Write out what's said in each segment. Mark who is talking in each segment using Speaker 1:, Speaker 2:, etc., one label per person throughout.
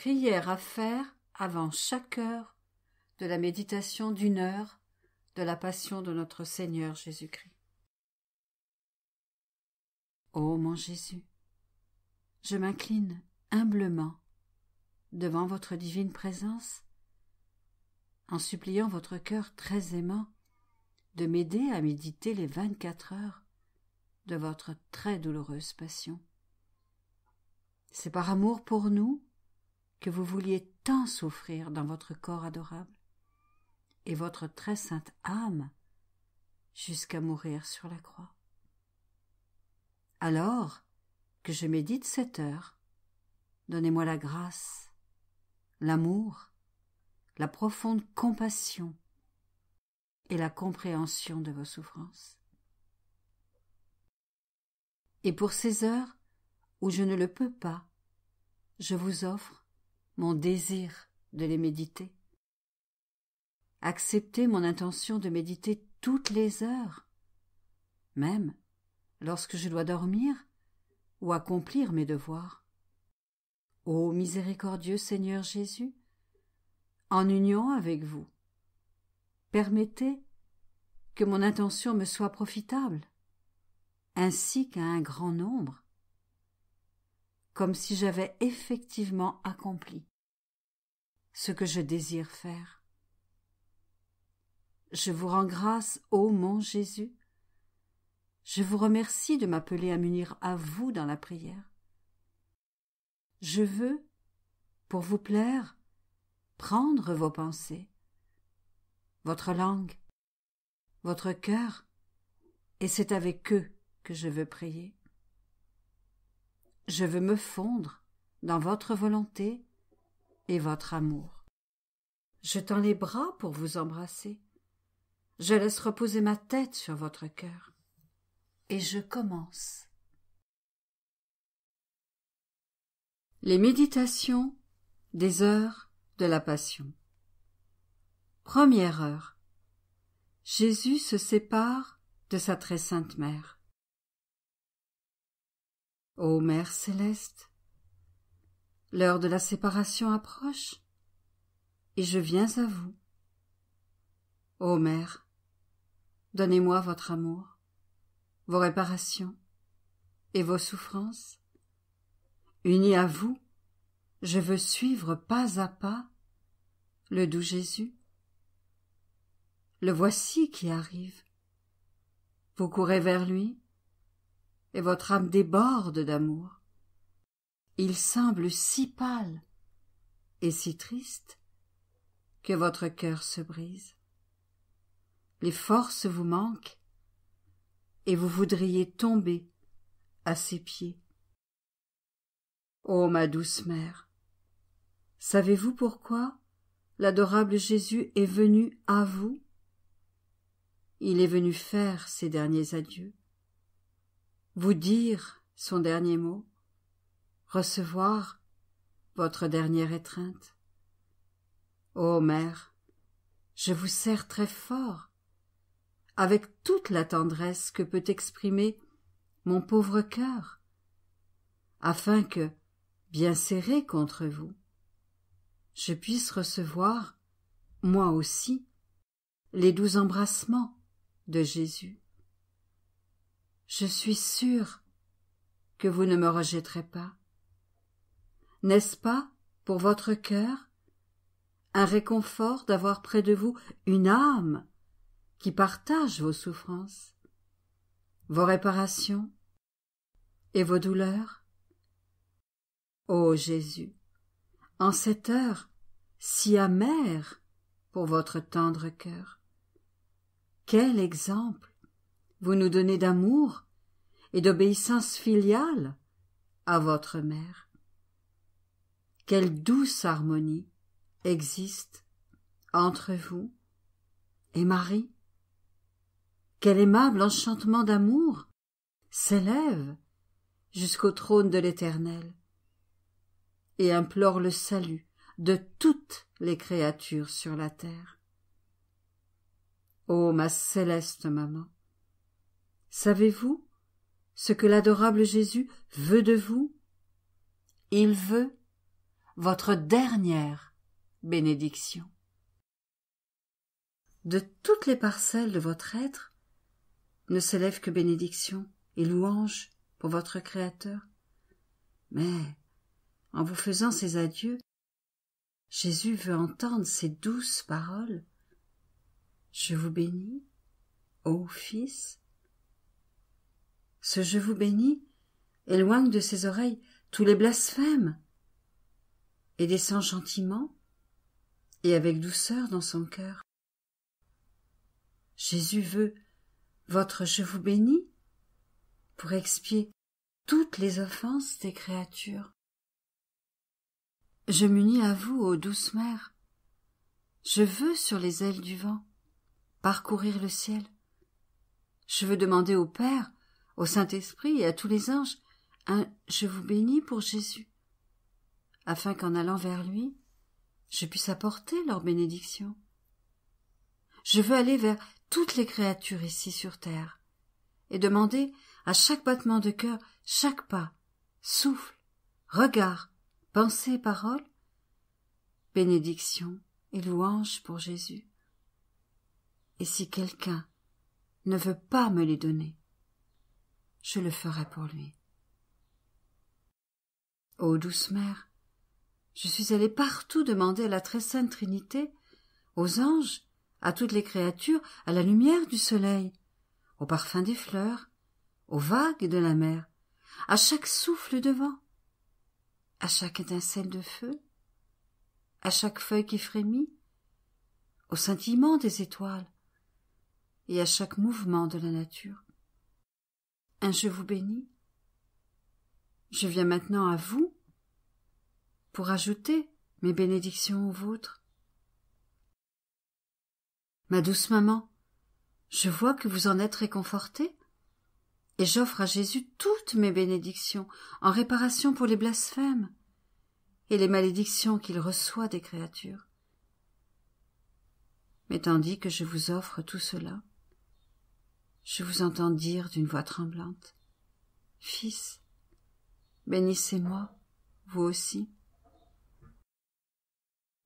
Speaker 1: prière à faire avant chaque heure de la méditation d'une heure de la passion de notre Seigneur Jésus-Christ. Ô mon Jésus, je m'incline humblement devant votre divine présence en suppliant votre cœur très aimant de m'aider à méditer les vingt-quatre heures de votre très douloureuse passion. C'est par amour pour nous que vous vouliez tant souffrir dans votre corps adorable, et votre très sainte âme, jusqu'à mourir sur la croix. Alors que je médite cette heure, donnez-moi la grâce, l'amour, la profonde compassion et la compréhension de vos souffrances. Et pour ces heures où je ne le peux pas, je vous offre mon désir de les méditer. Accepter mon intention de méditer toutes les heures, même lorsque je dois dormir ou accomplir mes devoirs. Ô miséricordieux Seigneur Jésus, en union avec vous, permettez que mon intention me soit profitable, ainsi qu'à un grand nombre, comme si j'avais effectivement accompli ce que je désire faire. Je vous rends grâce, ô mon Jésus. Je vous remercie de m'appeler à m'unir à vous dans la prière. Je veux, pour vous plaire, prendre vos pensées, votre langue, votre cœur, et c'est avec eux que je veux prier. Je veux me fondre dans votre volonté et votre amour. Je tends les bras pour vous embrasser, je laisse reposer ma tête sur votre cœur et je commence. Les méditations des heures de la Passion. Première heure. Jésus se sépare de sa très sainte mère. Ô Mère céleste, L'heure de la séparation approche, et je viens à vous. Ô mère, donnez-moi votre amour, vos réparations et vos souffrances. Unie à vous, je veux suivre pas à pas le doux Jésus. Le voici qui arrive. Vous courez vers lui, et votre âme déborde d'amour il semble si pâle et si triste que votre cœur se brise. Les forces vous manquent et vous voudriez tomber à ses pieds. Ô ma douce mère, savez-vous pourquoi l'adorable Jésus est venu à vous Il est venu faire ses derniers adieux, vous dire son dernier mot, recevoir votre dernière étreinte. Ô mère, je vous sers très fort, avec toute la tendresse que peut exprimer mon pauvre cœur, afin que, bien serré contre vous, je puisse recevoir, moi aussi, les doux embrassements de Jésus. Je suis sûre que vous ne me rejetterez pas, n'est-ce pas, pour votre cœur, un réconfort d'avoir près de vous une âme qui partage vos souffrances, vos réparations et vos douleurs Ô Jésus, en cette heure si amère pour votre tendre cœur, quel exemple vous nous donnez d'amour et d'obéissance filiale à votre mère quelle douce harmonie existe entre vous et Marie. Quel aimable enchantement d'amour s'élève jusqu'au trône de l'Éternel et implore le salut de toutes les créatures sur la terre. Ô ma céleste maman, savez-vous ce que l'adorable Jésus veut de vous Il veut votre dernière bénédiction. De toutes les parcelles de votre être ne s'élèvent que bénédiction et louange pour votre Créateur. Mais, en vous faisant ces adieux, Jésus veut entendre ces douces paroles. Je vous bénis, ô Fils. Ce je vous bénis éloigne de ses oreilles tous les blasphèmes et descend gentiment et avec douceur dans son cœur. Jésus veut votre je vous bénis pour expier toutes les offenses des créatures. Je m'unis à vous, ô douce mère. Je veux sur les ailes du vent parcourir le ciel. Je veux demander au Père, au Saint-Esprit et à tous les anges un je vous bénis pour Jésus afin qu'en allant vers lui, je puisse apporter leur bénédiction. Je veux aller vers toutes les créatures ici sur terre et demander à chaque battement de cœur, chaque pas, souffle, regard, pensée parole, bénédiction et louange pour Jésus. Et si quelqu'un ne veut pas me les donner, je le ferai pour lui. Ô douce mère, je suis allé partout demander à la très sainte Trinité, aux anges, à toutes les créatures, à la lumière du soleil, au parfum des fleurs, aux vagues de la mer, à chaque souffle de vent, à chaque étincelle de feu, à chaque feuille qui frémit, au scintillement des étoiles et à chaque mouvement de la nature. Un je vous bénis. Je viens maintenant à vous, pour ajouter mes bénédictions aux vôtres. Ma douce maman, je vois que vous en êtes réconfortée, et j'offre à Jésus toutes mes bénédictions en réparation pour les blasphèmes et les malédictions qu'il reçoit des créatures. Mais tandis que je vous offre tout cela, je vous entends dire d'une voix tremblante Fils, bénissez-moi, vous aussi.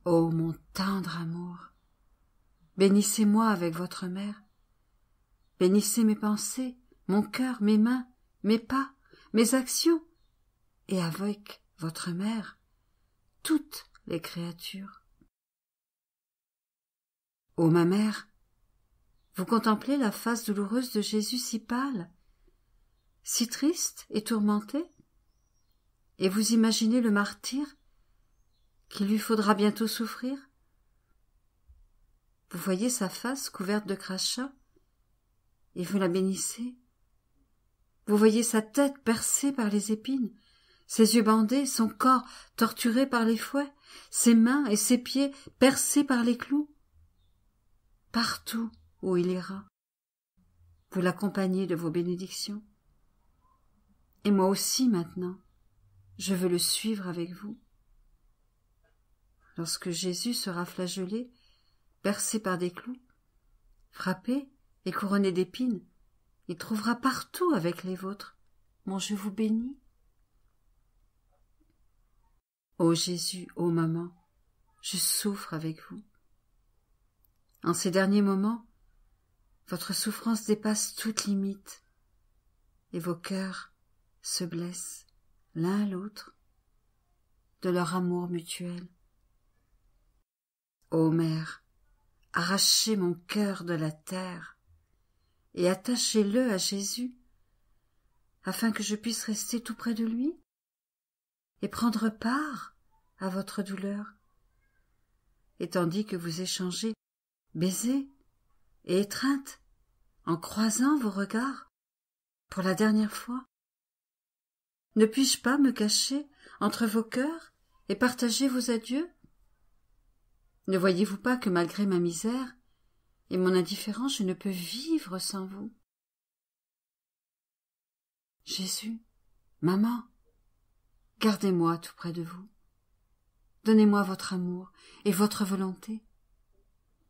Speaker 1: Ô mon tendre amour, bénissez-moi avec votre mère. Bénissez mes pensées, mon cœur, mes mains, mes pas, mes actions, et avec votre mère, toutes les créatures. Ô ma mère, vous contemplez la face douloureuse de Jésus si pâle, si triste et tourmentée, et vous imaginez le martyr qu'il lui faudra bientôt souffrir Vous voyez sa face couverte de crachats et vous la bénissez. Vous voyez sa tête percée par les épines, ses yeux bandés, son corps torturé par les fouets, ses mains et ses pieds percés par les clous. Partout où il ira, vous l'accompagnez de vos bénédictions. Et moi aussi maintenant, je veux le suivre avec vous lorsque Jésus sera flagellé, percé par des clous, frappé et couronné d'épines, il trouvera partout avec les vôtres mon je vous bénis. Ô Jésus, ô maman, je souffre avec vous. En ces derniers moments, votre souffrance dépasse toute limite, et vos cœurs se blessent l'un à l'autre de leur amour mutuel. Ô Mère, arrachez mon cœur de la terre et attachez-le à Jésus, afin que je puisse rester tout près de lui et prendre part à votre douleur. Et tandis que vous échangez baisers et étreintes en croisant vos regards pour la dernière fois, ne puis-je pas me cacher entre vos cœurs et partager vos adieux ne voyez-vous pas que malgré ma misère et mon indifférence, je ne peux vivre sans vous Jésus, maman, gardez-moi tout près de vous. Donnez-moi votre amour et votre volonté.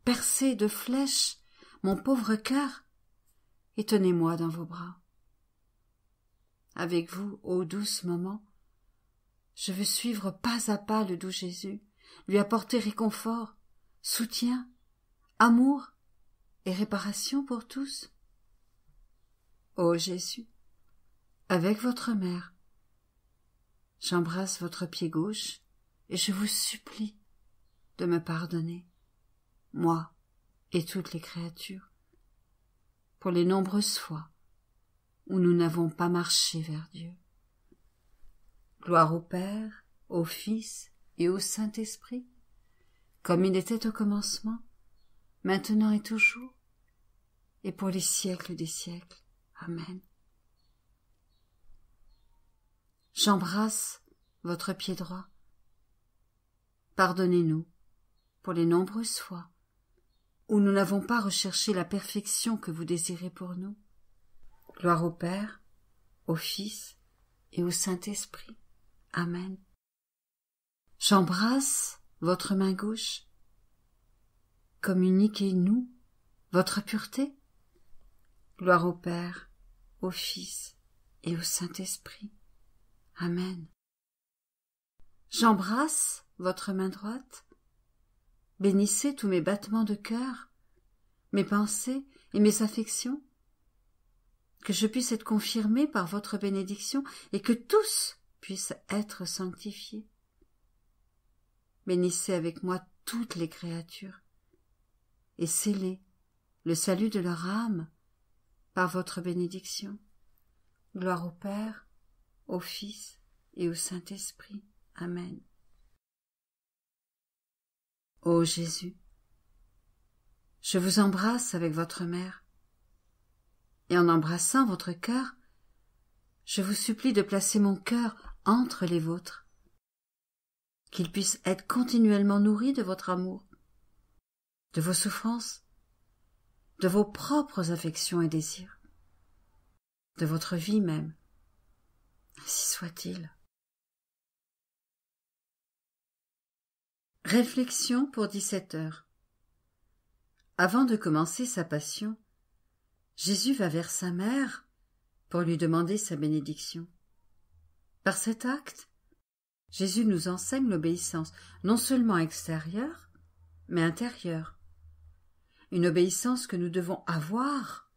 Speaker 1: Percez de flèches mon pauvre cœur et tenez-moi dans vos bras. Avec vous, ô douce moment, je veux suivre pas à pas le doux Jésus lui apporter réconfort, soutien, amour et réparation pour tous Ô Jésus, avec votre mère, j'embrasse votre pied gauche et je vous supplie de me pardonner, moi et toutes les créatures, pour les nombreuses fois où nous n'avons pas marché vers Dieu. Gloire au Père, au Fils au Saint-Esprit, comme il était au commencement, maintenant et toujours, et pour les siècles des siècles. Amen. J'embrasse votre pied droit. Pardonnez-nous pour les nombreuses fois où nous n'avons pas recherché la perfection que vous désirez pour nous. Gloire au Père, au Fils et au Saint-Esprit. Amen. J'embrasse votre main gauche. Communiquez-nous votre pureté. Gloire au Père, au Fils et au Saint-Esprit. Amen. J'embrasse votre main droite. Bénissez tous mes battements de cœur, mes pensées et mes affections. Que je puisse être confirmé par votre bénédiction et que tous puissent être sanctifiés. Bénissez avec moi toutes les créatures, et scellez le salut de leur âme par votre bénédiction. Gloire au Père, au Fils et au Saint-Esprit. Amen. Ô Jésus, je vous embrasse avec votre mère, et en embrassant votre cœur, je vous supplie de placer mon cœur entre les vôtres qu'il puisse être continuellement nourri de votre amour, de vos souffrances, de vos propres affections et désirs, de votre vie même. si soit-il. Réflexion pour 17 heures. Avant de commencer sa passion, Jésus va vers sa mère pour lui demander sa bénédiction. Par cet acte, Jésus nous enseigne l'obéissance, non seulement extérieure, mais intérieure. Une obéissance que nous devons avoir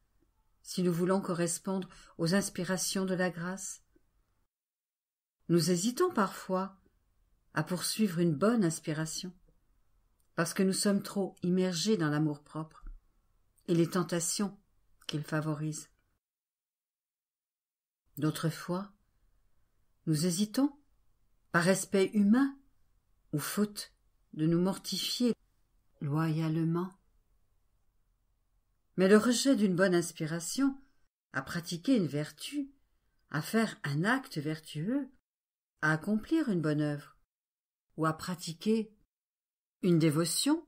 Speaker 1: si nous voulons correspondre aux inspirations de la grâce. Nous hésitons parfois à poursuivre une bonne inspiration, parce que nous sommes trop immergés dans l'amour-propre et les tentations qu'il favorise. D'autres fois, nous hésitons par respect humain, ou faute de nous mortifier loyalement. Mais le rejet d'une bonne inspiration, à pratiquer une vertu, à faire un acte vertueux, à accomplir une bonne œuvre, ou à pratiquer une dévotion,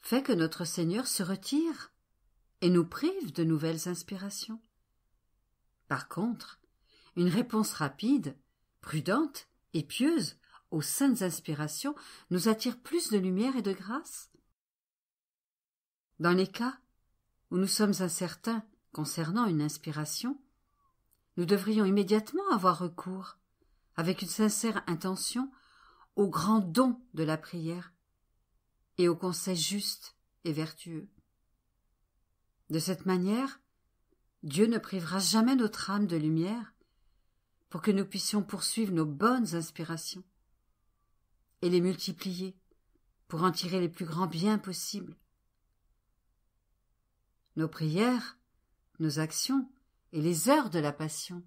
Speaker 1: fait que notre Seigneur se retire et nous prive de nouvelles inspirations. Par contre, une réponse rapide, prudente, et pieuses aux saintes inspirations nous attirent plus de lumière et de grâce Dans les cas où nous sommes incertains concernant une inspiration, nous devrions immédiatement avoir recours, avec une sincère intention, au grand don de la prière et aux conseils justes et vertueux. De cette manière, Dieu ne privera jamais notre âme de lumière pour que nous puissions poursuivre nos bonnes inspirations et les multiplier pour en tirer les plus grands biens possibles. Nos prières, nos actions et les heures de la passion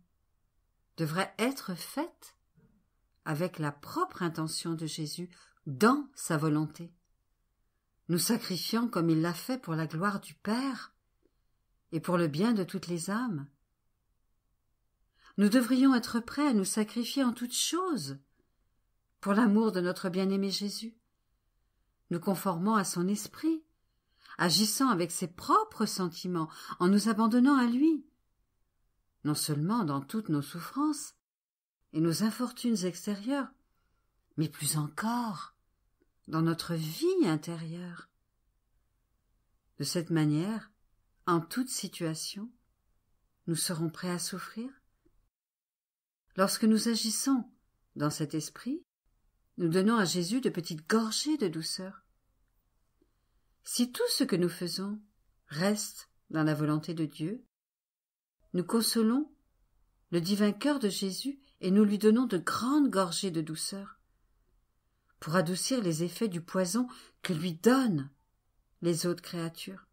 Speaker 1: devraient être faites avec la propre intention de Jésus dans sa volonté, nous sacrifiant comme il l'a fait pour la gloire du Père et pour le bien de toutes les âmes, nous devrions être prêts à nous sacrifier en toutes choses pour l'amour de notre bien-aimé Jésus, nous conformant à son esprit, agissant avec ses propres sentiments, en nous abandonnant à lui, non seulement dans toutes nos souffrances et nos infortunes extérieures, mais plus encore dans notre vie intérieure. De cette manière, en toute situation, nous serons prêts à souffrir, Lorsque nous agissons dans cet esprit, nous donnons à Jésus de petites gorgées de douceur. Si tout ce que nous faisons reste dans la volonté de Dieu, nous consolons le divin cœur de Jésus et nous lui donnons de grandes gorgées de douceur pour adoucir les effets du poison que lui donnent les autres créatures.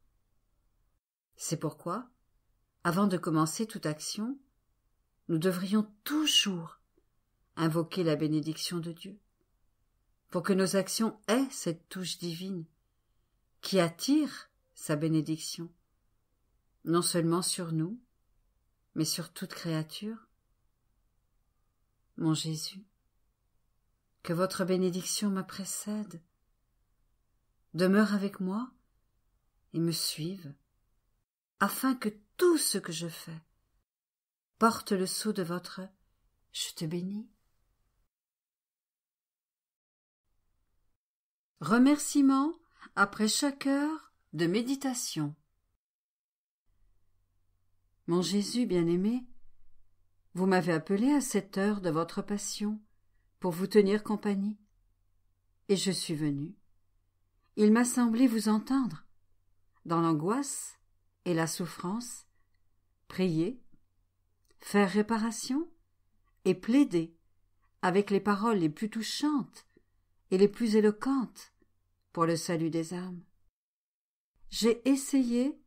Speaker 1: C'est pourquoi, avant de commencer toute action, nous devrions toujours invoquer la bénédiction de Dieu, pour que nos actions aient cette touche divine qui attire sa bénédiction, non seulement sur nous, mais sur toute créature. Mon Jésus, que votre bénédiction me précède, demeure avec moi et me suive, afin que tout ce que je fais porte le sceau de votre je te bénis. Remerciements après chaque heure de méditation. Mon Jésus bien-aimé, vous m'avez appelé à cette heure de votre passion pour vous tenir compagnie, et je suis venu. Il m'a semblé vous entendre, dans l'angoisse et la souffrance, prier faire réparation et plaider avec les paroles les plus touchantes et les plus éloquentes pour le salut des âmes. J'ai essayé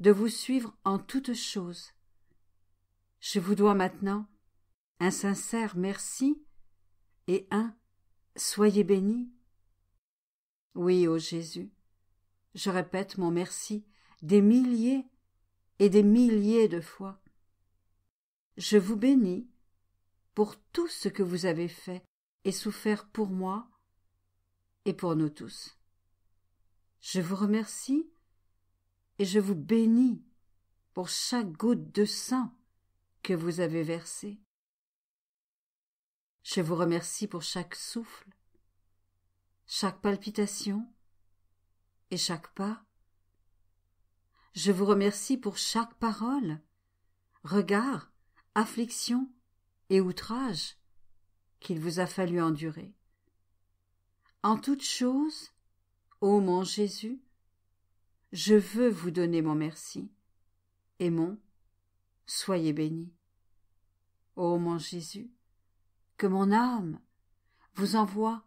Speaker 1: de vous suivre en toutes choses. Je vous dois maintenant un sincère merci et un soyez béni. Oui, ô Jésus, je répète mon merci des milliers et des milliers de fois je vous bénis pour tout ce que vous avez fait et souffert pour moi et pour nous tous. Je vous remercie et je vous bénis pour chaque goutte de sang que vous avez versé. Je vous remercie pour chaque souffle, chaque palpitation et chaque pas. Je vous remercie pour chaque parole, regard affliction et outrage qu'il vous a fallu endurer. En toute chose, ô mon Jésus, je veux vous donner mon merci et mon soyez béni. Ô mon Jésus, que mon âme vous envoie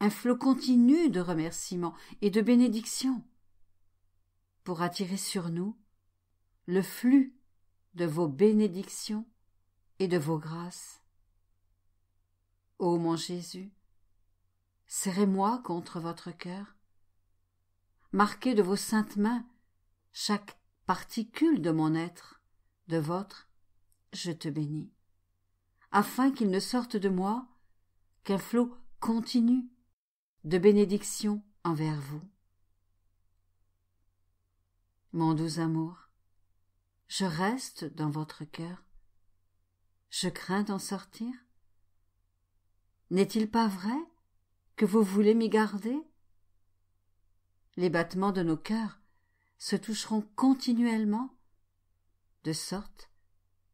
Speaker 1: un flot continu de remerciements et de bénédictions pour attirer sur nous le flux de vos bénédictions et de vos grâces. Ô mon Jésus, serrez-moi contre votre cœur. Marquez de vos saintes mains chaque particule de mon être, de votre, je te bénis, afin qu'il ne sorte de moi qu'un flot continu de bénédiction envers vous. Mon doux amour, je reste dans votre cœur je crains d'en sortir. N'est-il pas vrai que vous voulez m'y garder Les battements de nos cœurs se toucheront continuellement, de sorte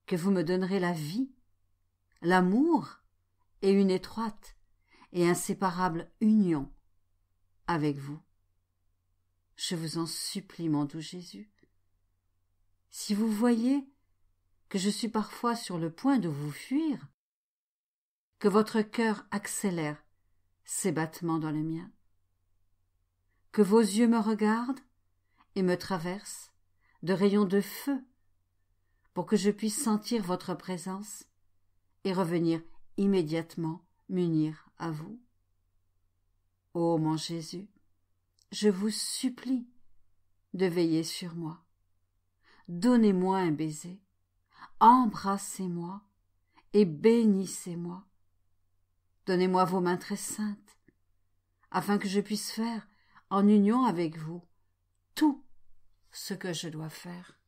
Speaker 1: que vous me donnerez la vie, l'amour et une étroite et inséparable union avec vous. Je vous en supplie, mon doux Jésus. Si vous voyez que je suis parfois sur le point de vous fuir, que votre cœur accélère ses battements dans le mien, que vos yeux me regardent et me traversent de rayons de feu pour que je puisse sentir votre présence et revenir immédiatement m'unir à vous. Ô mon Jésus, je vous supplie de veiller sur moi. Donnez-moi un baiser embrassez-moi et bénissez-moi. Donnez-moi vos mains très saintes, afin que je puisse faire, en union avec vous, tout ce que je dois faire.